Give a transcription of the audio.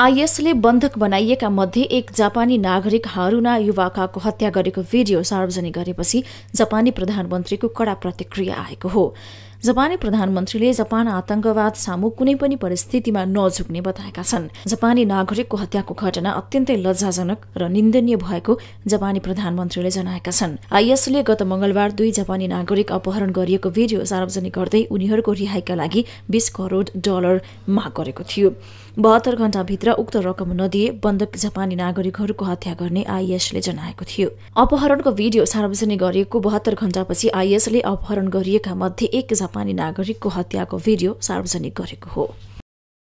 आइएसले बन्धक बनाइएका मध्ये एक जापानी नागरिक हारुना युवाकाको हत्या गरेको भिडियो सार्वजनिक गरेपछि जापानी प्रधानमन्त्रीको कडा प्रतिक्रिया आएको हो जापानी प्रधानमन्त्रीले जापान आतंकवाद सामु कुनै पनि परिस्थितिमा नझुक्ने बताएका छन् जापानी नागरिकको हत्याको घटना अत्यन्तै लज्जाजनक र निन्दनीय भएको जापानी प्रधानमन्त्रीले जनाएका छन् आइएसले गत मंगलबार दुई जापानी नागरिक अपहरण गरिएको भिडियो सार्वजनिक गर्दै उनीहरूको रिहाईका लागि बीस करोड डलर माग गरेको थियो बहत्तर घण्टाभित्र उक्त रकम नदिए बन्दक जापानी नागरिकहरूको हत्या गर्ने आइएसले जनाएको थियो अपहरणको भिडियो सार्वजनिक गरिएको बहत्तर घण्टापछि आइएसले अपहरण गरिएका मध्ये एक जापानी जापानी नागरिकको हत्याको भिडियो सार्वजनिक गरेको हो